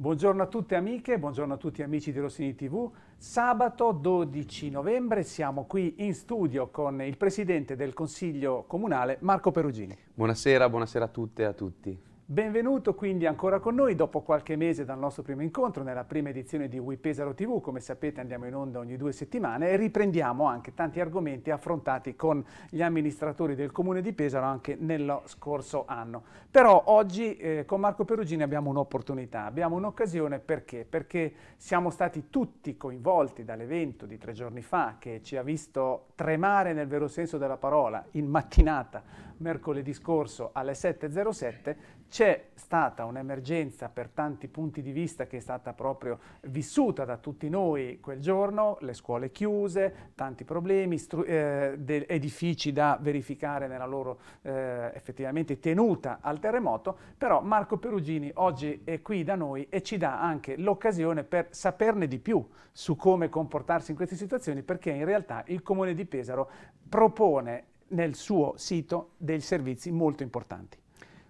Buongiorno a tutte amiche, buongiorno a tutti amici di Rossini TV. Sabato 12 novembre siamo qui in studio con il Presidente del Consiglio Comunale Marco Perugini. Buonasera, buonasera a tutte e a tutti. Benvenuto quindi ancora con noi dopo qualche mese dal nostro primo incontro nella prima edizione di WePesaro TV, come sapete andiamo in onda ogni due settimane e riprendiamo anche tanti argomenti affrontati con gli amministratori del comune di Pesaro anche nello scorso anno. Però oggi eh, con Marco Perugini abbiamo un'opportunità, abbiamo un'occasione perché? Perché siamo stati tutti coinvolti dall'evento di tre giorni fa che ci ha visto tremare nel vero senso della parola in mattinata mercoledì scorso alle 7.07 c'è stata un'emergenza per tanti punti di vista che è stata proprio vissuta da tutti noi quel giorno, le scuole chiuse, tanti problemi, stru- eh, edifici da verificare nella loro eh, effettivamente tenuta al terremoto, però Marco Perugini oggi è qui da noi e ci dà anche l'occasione per saperne di più su come comportarsi in queste situazioni perché in realtà il Comune di Pesaro propone nel suo sito dei servizi molto importanti.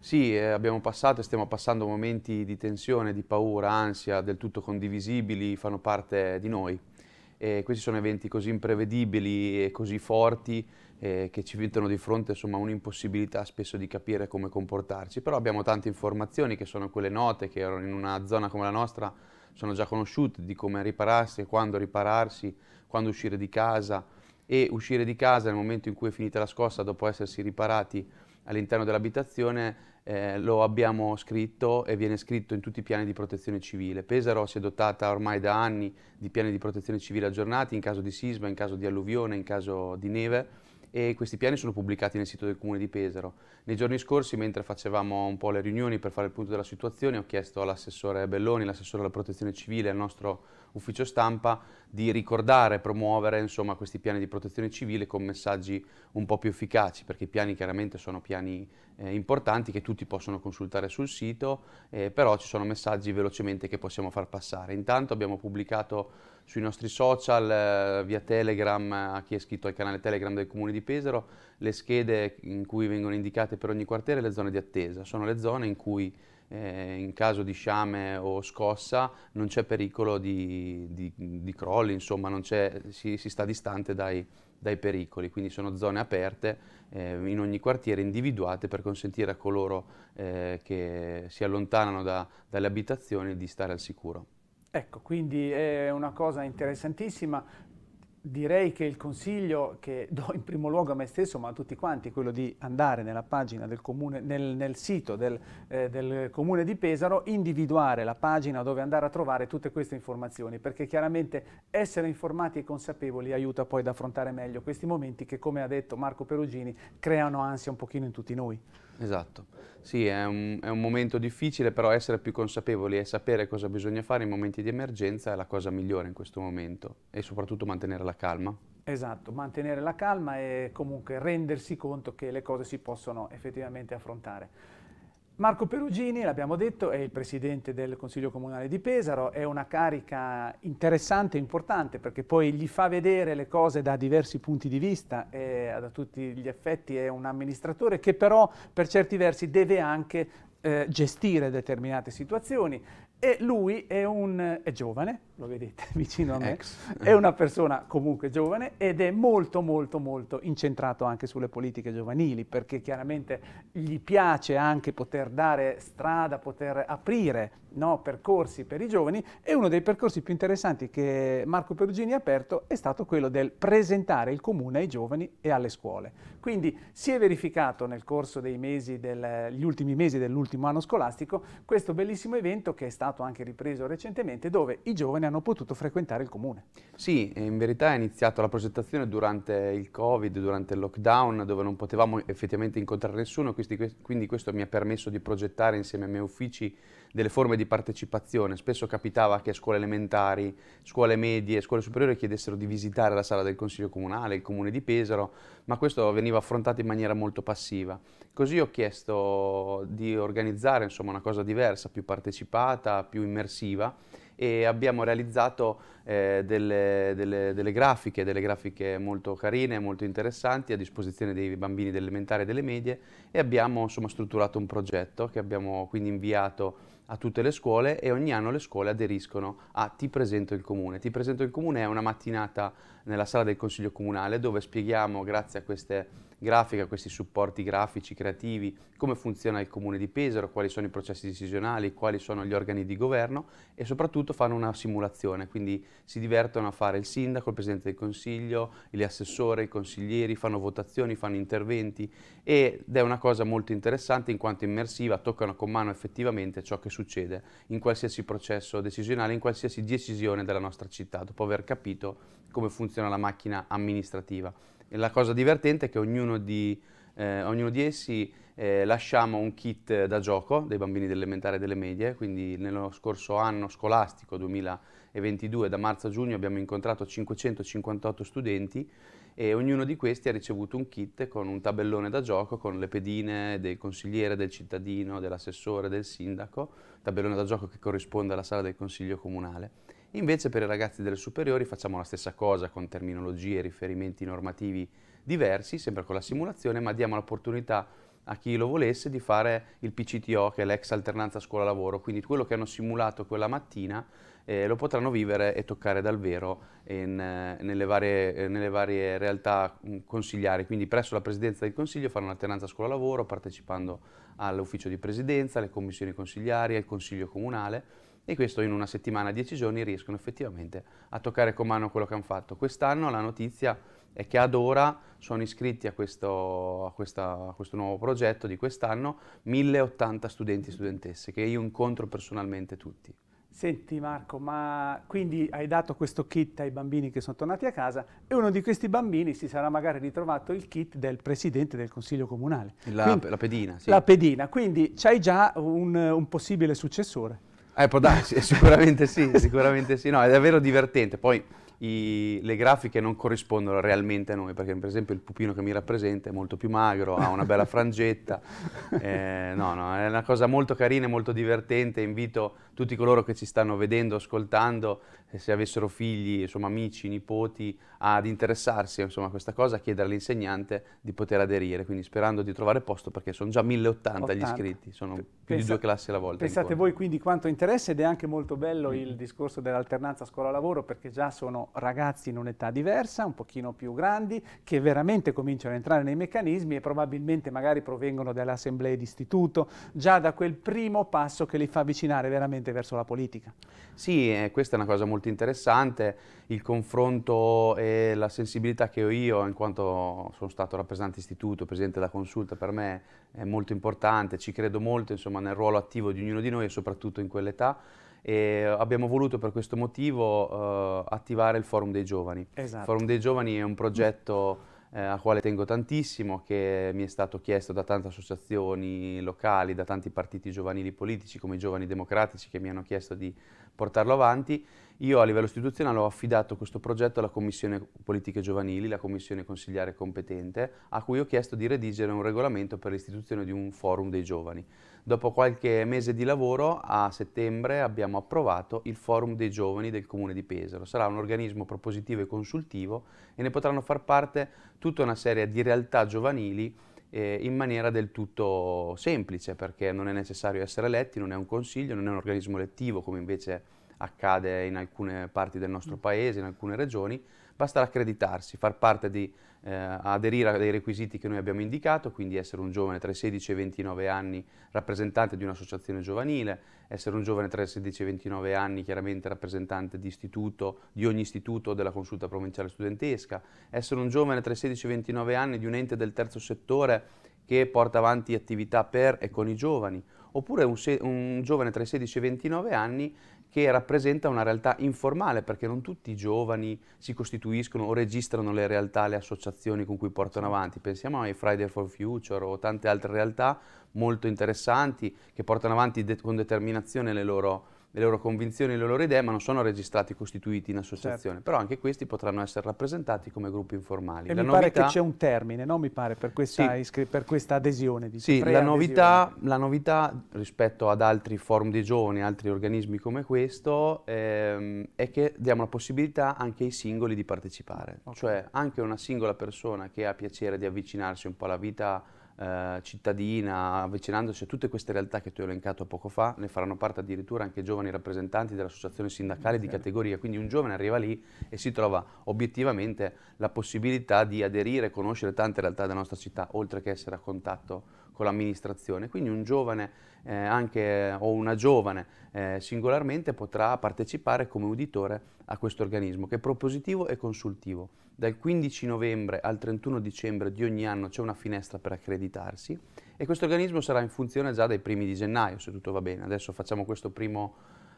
Sì, eh, abbiamo passato e stiamo passando momenti di tensione, di paura, ansia, del tutto condivisibili, fanno parte di noi. E questi sono eventi così imprevedibili e così forti eh, che ci mettono di fronte insomma un'impossibilità spesso di capire come comportarci, però abbiamo tante informazioni che sono quelle note, che in una zona come la nostra sono già conosciute, di come ripararsi, quando ripararsi, quando uscire di casa e uscire di casa nel momento in cui è finita la scossa dopo essersi riparati all'interno dell'abitazione eh, lo abbiamo scritto e viene scritto in tutti i piani di protezione civile. Pesaro si è dotata ormai da anni di piani di protezione civile aggiornati in caso di sisma, in caso di alluvione, in caso di neve e questi piani sono pubblicati nel sito del Comune di Pesaro. Nei giorni scorsi, mentre facevamo un po' le riunioni per fare il punto della situazione, ho chiesto all'assessore Belloni, l'assessore alla protezione civile, al nostro ufficio stampa di ricordare, e promuovere insomma, questi piani di protezione civile con messaggi un po' più efficaci, perché i piani chiaramente sono piani eh, importanti che tutti possono consultare sul sito, eh, però ci sono messaggi velocemente che possiamo far passare. Intanto abbiamo pubblicato sui nostri social, eh, via Telegram, a chi è iscritto al canale Telegram del Comune di Pesaro, le schede in cui vengono indicate per ogni quartiere le zone di attesa. Sono le zone in cui eh, in caso di sciame o scossa non c'è pericolo di, di, di crolli, insomma si, si, sta distante dai, dai, pericoli, quindi sono zone aperte eh, in ogni quartiere individuate per consentire a coloro eh, che si allontanano da, dalle abitazioni di stare al sicuro. Ecco, quindi è una cosa interessantissima. Direi che il consiglio che do in primo luogo a me stesso, ma a tutti quanti, è quello di andare nella pagina del comune, nel, nel sito del, eh, del, comune di Pesaro, individuare la pagina dove andare a trovare tutte queste informazioni, perché chiaramente essere informati e consapevoli aiuta poi ad affrontare meglio questi momenti che, come ha detto Marco Perugini, creano ansia un pochino in tutti noi. Esatto, sì, è un, è un, momento difficile, però essere più consapevoli e sapere cosa bisogna fare in momenti di emergenza è la cosa migliore in questo momento e soprattutto mantenere la calma. Esatto, mantenere la calma e comunque rendersi conto che le cose si possono effettivamente affrontare. Marco Perugini, l'abbiamo detto, è il presidente del Consiglio Comunale di Pesaro, è una carica interessante e importante perché poi gli fa vedere le cose da diversi punti di vista e da tutti gli effetti è un amministratore che però per certi versi deve anche eh, gestire determinate situazioni e lui è, un, è giovane, lo vedete vicino a me, Ex. è una persona comunque giovane ed è molto molto molto incentrato anche sulle politiche giovanili perché chiaramente gli piace anche poter dare strada, poter aprire no, percorsi per i giovani e uno dei percorsi più interessanti che Marco Perugini ha aperto è stato quello del presentare il comune ai giovani e alle scuole. Quindi si è verificato nel corso dei mesi degli ultimi mesi dell'ultimo anno scolastico questo bellissimo evento che è stato anche ripreso recentemente dove i giovani hanno hanno potuto frequentare il comune. Sì, in verità è iniziata la progettazione durante il Covid, durante il lockdown, dove non potevamo effettivamente incontrare nessuno, quindi questo mi ha permesso di progettare insieme ai miei uffici delle forme di partecipazione. Spesso capitava che scuole elementari, scuole medie, scuole superiori chiedessero di visitare la sala del Consiglio Comunale, il Comune di Pesaro, ma questo veniva affrontato in maniera molto passiva. Così ho chiesto di organizzare insomma, una cosa diversa, più partecipata, più immersiva, e abbiamo realizzato eh, delle, delle, delle, grafiche, delle grafiche molto carine, molto interessanti a disposizione dei bambini dell'elementare e delle medie e abbiamo insomma, strutturato un progetto che abbiamo quindi inviato a tutte le scuole e ogni anno le scuole aderiscono a Ti presento il comune. Ti presento il comune è una mattinata nella sala del Consiglio Comunale dove spieghiamo grazie a queste grafica, questi supporti grafici creativi, come funziona il comune di Pesaro, quali sono i processi decisionali, quali sono gli organi di governo e soprattutto fanno una simulazione, quindi si divertono a fare il sindaco, il presidente del consiglio, gli assessori, i consiglieri, fanno votazioni, fanno interventi ed è una cosa molto interessante in quanto immersiva, toccano con mano effettivamente ciò che succede in qualsiasi processo decisionale, in qualsiasi decisione della nostra città, dopo aver capito come funziona la macchina amministrativa. La cosa divertente è che ognuno di, eh, ognuno di essi eh, lasciamo un kit da gioco dei bambini dell'elementare e delle medie, quindi nello scorso anno scolastico 2022, da marzo a giugno, abbiamo incontrato 558 studenti e ognuno di questi ha ricevuto un kit con un tabellone da gioco con le pedine del consigliere, del cittadino, dell'assessore, del sindaco, tabellone da gioco che corrisponde alla sala del consiglio comunale Invece per i ragazzi delle superiori facciamo la stessa cosa con terminologie e riferimenti normativi diversi, sempre con la simulazione, ma diamo l'opportunità a chi lo volesse di fare il PCTO, che è l'ex alternanza scuola-lavoro, quindi quello che hanno simulato quella mattina eh, lo potranno vivere e toccare dal vero in, eh, nelle, varie, eh, nelle, varie, realtà mm, consigliari, quindi presso la Presidenza del Consiglio fare un'alternanza scuola-lavoro partecipando all'ufficio di Presidenza, alle commissioni consigliari, al Consiglio Comunale e questo in una settimana, dieci giorni riescono effettivamente a toccare con mano quello che hanno fatto. Quest'anno la notizia è che ad ora sono iscritti a questo, a questa, a questo nuovo progetto di quest'anno 1080 studenti e studentesse che io incontro personalmente tutti. Senti Marco, ma quindi hai dato questo kit ai bambini che sono tornati a casa e uno di questi bambini si sarà magari ritrovato il kit del Presidente del Consiglio Comunale. La, quindi, la pedina, sì. La pedina, quindi c'hai già un, un possibile successore. Eh, può darsi, sicuramente sì, sicuramente sì. No, è davvero divertente. Poi i, le grafiche non corrispondono realmente a noi, perché per esempio il pupino che mi rappresenta è molto più magro, ha una bella frangetta. Eh, no, no, è una cosa molto carina e molto divertente. Invito tutti coloro che ci stanno vedendo, ascoltando, se avessero figli, insomma, amici, nipoti, ad interessarsi insomma, a questa cosa, a chiedere all'insegnante di poter aderire, quindi sperando di trovare posto perché sono già 1080 80. gli iscritti, sono Pensa, più di due classi alla volta. Pensate voi quindi quanto interessa ed è anche molto bello mm. il discorso dell'alternanza scuola-lavoro perché già sono ragazzi in un'età diversa, un pochino più grandi, che veramente cominciano a entrare nei meccanismi e probabilmente magari provengono dalle assemblee di già da quel primo passo che li fa avvicinare veramente verso la politica. Sì, eh, questa è una cosa molto molto interessante, il confronto e la sensibilità che ho io, in quanto sono stato rappresentante istituto, presidente della consulta, per me è molto importante, ci credo molto insomma, nel ruolo attivo di ognuno di noi e soprattutto in quell'età e abbiamo voluto per questo motivo eh, attivare il Forum dei Giovani. Esatto. Il Forum dei Giovani è un progetto eh, a quale tengo tantissimo, che mi è stato chiesto da tante associazioni locali, da tanti partiti giovanili politici come i Giovani Democratici che mi hanno chiesto di portarlo avanti io a livello istituzionale ho affidato questo progetto alla Commissione Politiche Giovanili, la Commissione Consigliare Competente, a cui ho chiesto di redigere un regolamento per l'istituzione di un forum dei giovani. Dopo qualche mese di lavoro, a settembre abbiamo approvato il Forum dei Giovani del Comune di Pesaro. Sarà un organismo propositivo e consultivo e ne potranno far parte tutta una serie di realtà giovanili eh, in maniera del tutto semplice perché non è necessario essere eletti, non è un consiglio, non è un organismo elettivo come invece accade in alcune parti del nostro mm. paese, in alcune regioni, basta accreditarsi, far parte di, eh, aderire a dei requisiti che noi abbiamo indicato, quindi essere un giovane tra i 16 e i 29 anni rappresentante di un'associazione giovanile, essere un giovane tra i 16 e i 29 anni chiaramente rappresentante di, istituto, di ogni istituto della consulta provinciale studentesca, essere un giovane tra i 16 e i 29 anni di un ente del terzo settore che porta avanti attività per e con i giovani, oppure un, un, giovane tra i 16 e i 29 anni che rappresenta una realtà informale, perché non tutti i giovani si costituiscono o registrano le realtà, le associazioni con cui portano avanti. Pensiamo ai Friday for Future o tante altre realtà molto interessanti che portano avanti de con determinazione le loro le loro convinzioni, le loro idee, ma non sono registrati, costituiti in associazione. Certo. Però anche questi potranno essere rappresentati come gruppi informali. E la mi novità... pare che c'è un termine, no? Mi pare, per questa, sì. iscri... per questa adesione. Dice, sì, la novità, la novità, rispetto ad altri forum dei giovani, altri organismi come questo, ehm, è che diamo la possibilità anche ai singoli di partecipare. Okay. Cioè anche una singola persona che ha piacere di avvicinarsi un po' alla vita eh, cittadina, avvicinandosi a tutte queste realtà che tu hai elencato poco fa, ne faranno parte addirittura anche giovani rappresentanti dell'associazione sindacale sindacali di categoria, quindi un giovane arriva lì e si trova obiettivamente la possibilità di aderire e conoscere tante realtà della nostra città, oltre che essere a contatto con l'amministrazione. Quindi un giovane eh, anche, o una giovane eh, singolarmente potrà partecipare come uditore a questo organismo che è propositivo e consultivo. Dal 15 novembre al 31 dicembre di ogni anno c'è una finestra per accreditarsi e questo organismo sarà in funzione già dai primi di gennaio, se tutto va bene. Adesso facciamo questo primo,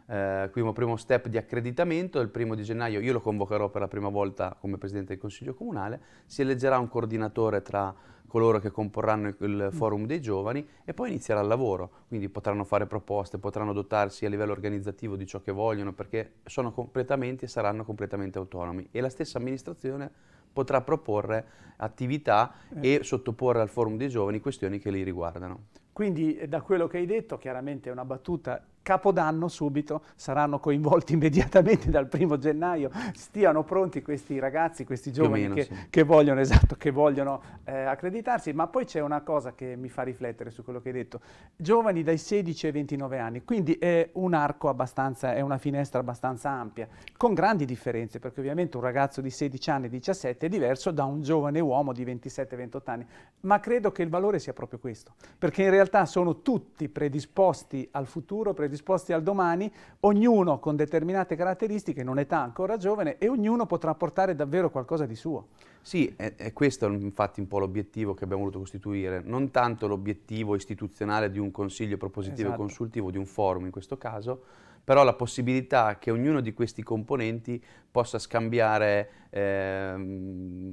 eh, primo, primo step di accreditamento, il primo di gennaio io lo convocherò per la prima volta come Presidente del Consiglio Comunale, si eleggerà un coordinatore tra coloro che comporranno il mm. forum dei giovani e poi inizierà il lavoro, quindi potranno fare proposte, potranno dotarsi a livello organizzativo di ciò che vogliono perché sono completamente e saranno completamente autonomi e la stessa amministrazione potrà proporre attività eh. e sottoporre al forum dei giovani questioni che li riguardano. Quindi eh, da quello che hai detto, chiaramente è una battuta, Capodanno subito, saranno coinvolti immediatamente dal primo gennaio, stiano pronti questi ragazzi, questi giovani meno, che, sì. che, vogliono, esatto, che vogliono eh, accreditarsi, ma poi c'è una cosa che mi fa riflettere su quello che hai detto, giovani dai 16 ai 29 anni, quindi è un arco abbastanza, è una finestra abbastanza ampia, con grandi differenze, perché ovviamente un ragazzo di 16 anni, 17 è diverso da un giovane uomo di 27-28 anni, ma credo che il valore sia proprio questo, perché in realtà sono tutti predisposti al futuro, predisposti predisposti al domani, ognuno con determinate caratteristiche, non età ancora giovane, e ognuno potrà portare davvero qualcosa di suo. Sì, è, è questo infatti un po' l'obiettivo che abbiamo voluto costituire, non tanto l'obiettivo istituzionale di un consiglio propositivo esatto. e consultivo, di un forum in questo caso, però la possibilità che ognuno di questi componenti possa scambiare eh,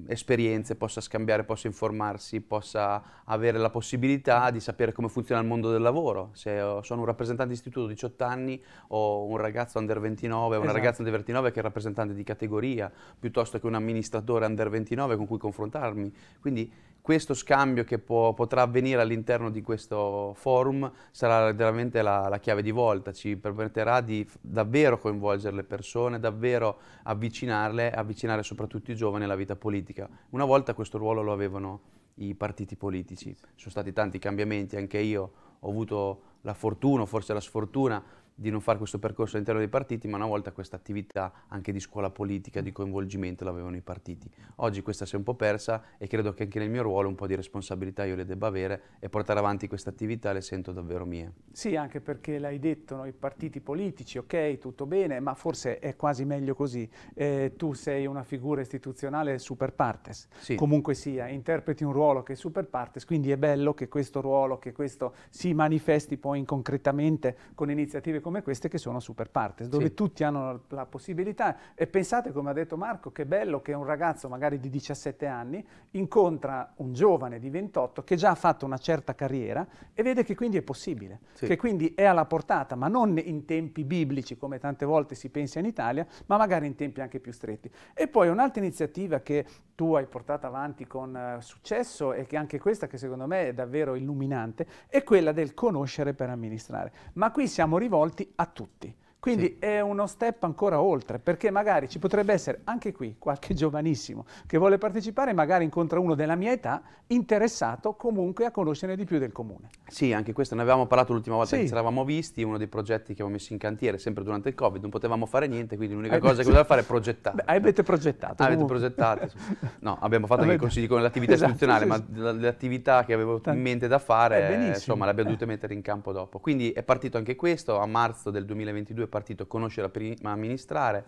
esperienze, possa scambiare, possa informarsi, possa avere la possibilità di sapere come funziona il mondo del lavoro. Se sono un rappresentante di istituto 18 anni o un ragazzo under 29, esatto. una ragazza under 29 che è rappresentante di categoria, piuttosto che un amministratore under 29 con cui confrontarmi. Quindi questo scambio che può, potrà avvenire all'interno di questo forum sarà veramente la, la chiave di volta, ci permetterà di davvero coinvolgere le persone, davvero avvicinarle, avvicinare soprattutto i giovani alla vita politica. Una volta questo ruolo lo avevano i partiti politici, sono stati tanti cambiamenti, anche io ho avuto la fortuna, forse la sfortuna, di non fare questo percorso all'interno dei partiti, ma una volta questa attività anche di scuola politica, di coinvolgimento l'avevano i partiti. Oggi questa si è un po' persa e credo che anche nel mio ruolo un po' di responsabilità io le debba avere e portare avanti questa attività le sento davvero mie. Sì, anche perché l'hai detto, no? i partiti politici, ok, tutto bene, ma forse è quasi meglio così. Eh, tu sei una figura istituzionale super partes, sì. comunque sia, interpreti un ruolo che è super partes, quindi è bello che questo ruolo, che questo si manifesti poi concretamente con iniziative come come queste che sono super partes, dove sì. tutti hanno la possibilità. E pensate, come ha detto Marco, che bello che un ragazzo magari di 17 anni incontra un giovane di 28 che già ha fatto una certa carriera e vede che quindi è possibile, sì. che quindi è alla portata, ma non in tempi biblici come tante volte si pensa in Italia, ma magari in tempi anche più stretti. E poi un'altra iniziativa che tu hai portato avanti con uh, successo e che anche questa che secondo me è davvero illuminante, è quella del conoscere per amministrare. Ma qui siamo rivolti davanti a tutti. Quindi sì. è uno step ancora oltre, perché magari ci potrebbe essere anche qui qualche giovanissimo che vuole partecipare, magari incontra uno della mia età, interessato comunque a conoscere di più del comune. Sì, anche questo ne avevamo parlato l'ultima volta sì. che ci eravamo visti, uno dei progetti che avevamo messo in cantiere, sempre durante il Covid, non potevamo fare niente, quindi l'unica cosa che dovevamo fare è progettare. Beh, avete progettato. Avete comunque. progettato. No, abbiamo fatto avete... anche i consigli con l'attività esatto, istituzionale, sì, ma le attività che avevo in mente da fare, eh, insomma, le abbiamo dovute mettere in campo dopo. Quindi è partito anche questo, a marzo del 2022 partito Conoscere prima amministrare,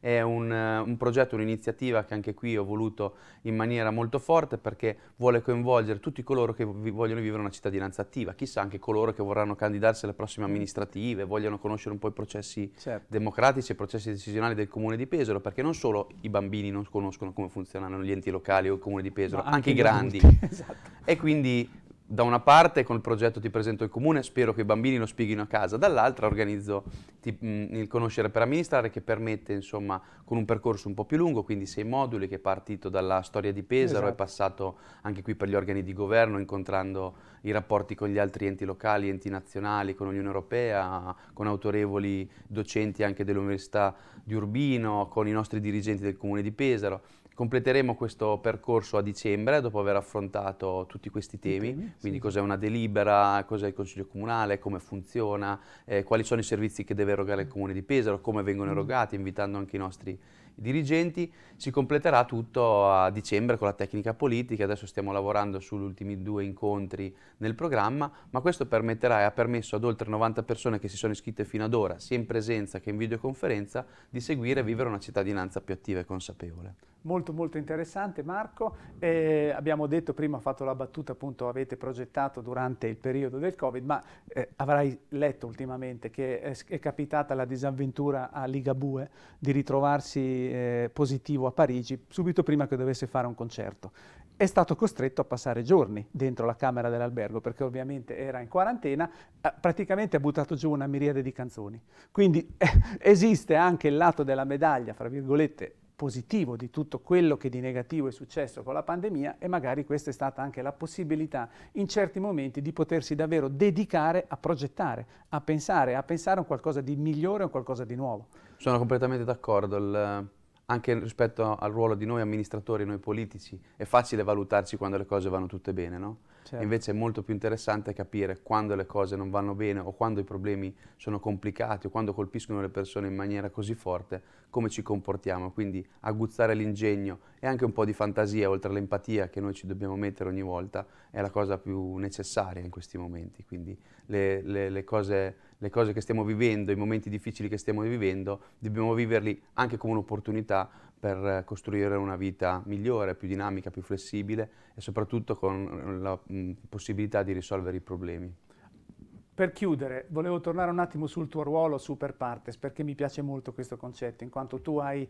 è un, eh, un, progetto, un'iniziativa che anche qui ho voluto in maniera molto forte perché vuole coinvolgere tutti coloro che vi vogliono vivere una cittadinanza attiva, chissà anche coloro che vorranno candidarsi alle prossime amministrative, vogliono conoscere un po' i processi certo. democratici e i processi decisionali del Comune di Pesaro, perché non solo i bambini non conoscono come funzionano gli enti locali o il Comune di Pesaro, anche, anche, i grandi. Esatto. E quindi da una parte con il progetto ti presento il comune, spero che i bambini lo spieghino a casa, dall'altra organizzo ti, mh, il conoscere per amministrare che permette insomma con un percorso un po' più lungo, quindi sei moduli che è partito dalla storia di Pesaro, esatto. è passato anche qui per gli organi di governo incontrando i rapporti con gli altri enti locali, enti nazionali, con l'Unione Europea, con autorevoli docenti anche dell'Università di Urbino, con i nostri dirigenti del comune di Pesaro Completeremo questo percorso a dicembre dopo aver affrontato tutti questi temi, temi quindi sì. cos'è una delibera, cos'è il Consiglio Comunale, come funziona, eh, quali sono i servizi che deve erogare il Comune di Pesaro, come vengono mm. erogati, invitando anche i nostri dirigenti, si completerà tutto a dicembre con la tecnica politica, adesso stiamo lavorando sugli ultimi due incontri nel programma, ma questo permetterà e ha permesso ad oltre 90 persone che si sono iscritte fino ad ora, sia in presenza che in videoconferenza, di seguire e vivere una cittadinanza più attiva e consapevole. Molto molto interessante Marco, eh, abbiamo detto prima, ho fatto la battuta appunto avete progettato durante il periodo del Covid, ma eh, avrai letto ultimamente che è, è capitata la disavventura a Ligabue di ritrovarsi eh, positivo a Parigi subito prima che dovesse fare un concerto. È stato costretto a passare giorni dentro la camera dell'albergo perché ovviamente era in quarantena, eh, praticamente ha buttato giù una miriade di canzoni. Quindi eh, esiste anche il lato della medaglia, fra virgolette, positivo di tutto quello che di negativo è successo con la pandemia e magari questa è stata anche la possibilità in certi momenti di potersi davvero dedicare a progettare, a pensare, a pensare a qualcosa di migliore, a qualcosa di nuovo. Sono completamente d'accordo. Il, anche rispetto al ruolo di noi amministratori, noi politici, è facile valutarci quando le cose vanno tutte bene, no? Certo. Invece è molto più interessante capire quando le cose non vanno bene o quando i problemi sono complicati o quando colpiscono le persone in maniera così forte, come ci comportiamo. Quindi aguzzare l'ingegno e anche un po' di fantasia, oltre all'empatia che noi ci dobbiamo mettere ogni volta, è la cosa più necessaria in questi momenti. Quindi le, le, le cose, le cose che stiamo vivendo, i momenti difficili che stiamo vivendo, dobbiamo viverli anche come un'opportunità per costruire una vita migliore, più dinamica, più flessibile e soprattutto con la mh, mm, possibilità di risolvere i problemi. Per chiudere, volevo tornare un attimo sul tuo ruolo super partes, perché mi piace molto questo concetto, in quanto tu hai,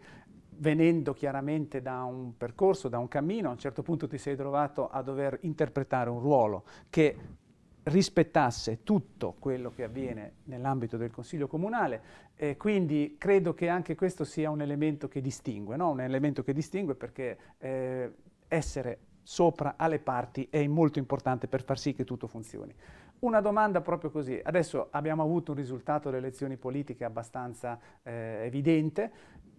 venendo chiaramente da un percorso, da un cammino, a un certo punto ti sei trovato a dover interpretare un ruolo che rispettasse tutto quello che avviene nell'ambito del Consiglio Comunale, eh, quindi credo che anche questo sia un elemento che distingue, no? un elemento che distingue perché eh, essere sopra alle parti è molto importante per far sì che tutto funzioni. Una domanda proprio così, adesso abbiamo avuto un risultato delle elezioni politiche abbastanza eh, evidente,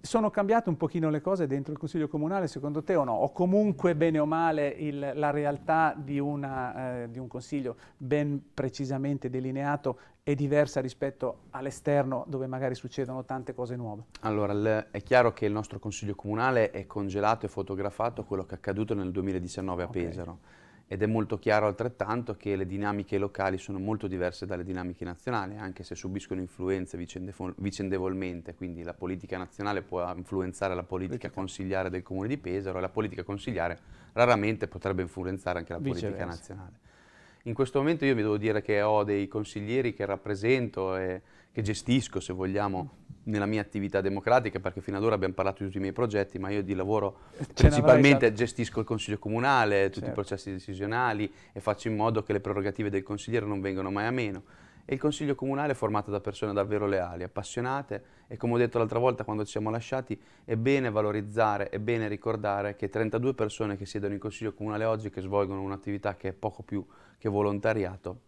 sono cambiate un pochino le cose dentro il Consiglio Comunale, secondo te o no? O comunque, bene o male, il, la realtà di, una, eh, di, un Consiglio ben precisamente delineato è diversa rispetto all'esterno dove magari succedono tante cose nuove? Allora, le, è chiaro che il nostro Consiglio Comunale è congelato e fotografato quello che è accaduto nel 2019 a okay. Pesaro ed è molto chiaro altrettanto che le dinamiche locali sono molto diverse dalle dinamiche nazionali, anche se subiscono influenze vicendevolmente, quindi la politica nazionale può influenzare la politica, consigliare del comune di Pesaro e la politica consigliare raramente potrebbe influenzare anche la Viceversa. politica nazionale. In questo momento io vi devo dire che ho dei consiglieri che rappresento e che gestisco, se vogliamo, mm nella mia attività democratica, perché fino ad ora abbiamo parlato di tutti i miei progetti, ma io di lavoro Ce principalmente gestisco il Consiglio Comunale, tutti certo. i processi decisionali e faccio in modo che le prerogative del consigliere non vengano mai a meno. E il Consiglio Comunale è formato da persone davvero leali, appassionate e come ho detto l'altra volta quando ci siamo lasciati, è bene valorizzare, è bene ricordare che 32 persone che siedono in Consiglio Comunale oggi, che svolgono un'attività che è poco più che volontariato,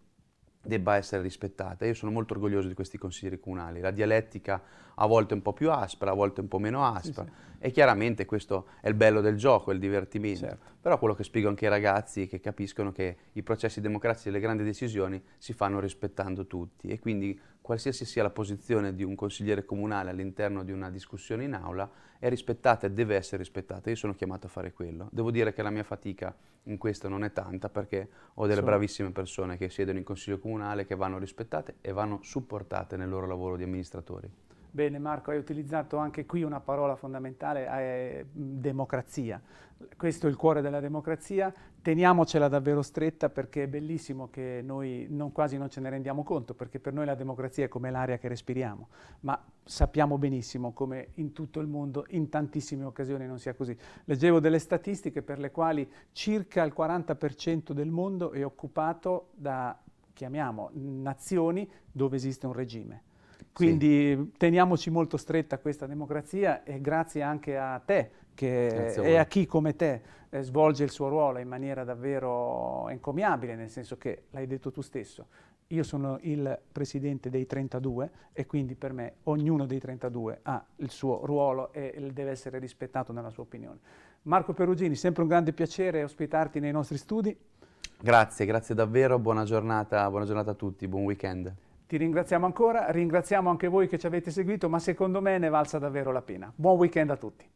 debba essere rispettata. Io sono molto orgoglioso di questi consiglieri comunali. La dialettica a volte è un po' più aspra, a volte un po' meno aspra sì, sì. e chiaramente questo è il bello del gioco, il divertimento. Certo. Però quello che spiego anche ai ragazzi è che capiscono che i processi democratici e le grandi decisioni si fanno rispettando tutti e quindi qualsiasi sia la posizione di un consigliere comunale all'interno di una discussione in aula, è rispettata e deve essere rispettata. Io sono chiamato a fare quello. Devo dire che la mia fatica in questo non è tanta perché ho delle sono. bravissime persone che siedono in consiglio comunale, che vanno rispettate e vanno supportate nel loro lavoro di amministratori. Bene Marco, hai utilizzato anche qui una parola fondamentale, è eh, democrazia. Questo è il cuore della democrazia, teniamocela davvero stretta perché è bellissimo che noi non, quasi non ce ne rendiamo conto, perché per noi la democrazia è come l'aria che respiriamo, ma sappiamo benissimo come in tutto il mondo in tantissime occasioni non sia così. Leggevo delle statistiche per le quali circa il 40% del mondo è occupato da, chiamiamo, nazioni dove esiste un regime quindi sì. teniamoci molto stretta questa democrazia e grazie anche a te che, e a chi come te eh, svolge il suo ruolo in maniera davvero encomiabile, nel senso che l'hai detto tu stesso. Io sono il presidente dei 32 e quindi per me ognuno dei 32 ha il suo ruolo e deve essere rispettato nella sua opinione. Marco Perugini, sempre un grande piacere ospitarti nei nostri studi. Grazie, grazie davvero, buona giornata, buona giornata a tutti, buon weekend. Ti ringraziamo ancora, ringraziamo anche voi che ci avete seguito, ma secondo me ne valsa davvero la pena. Buon weekend a tutti.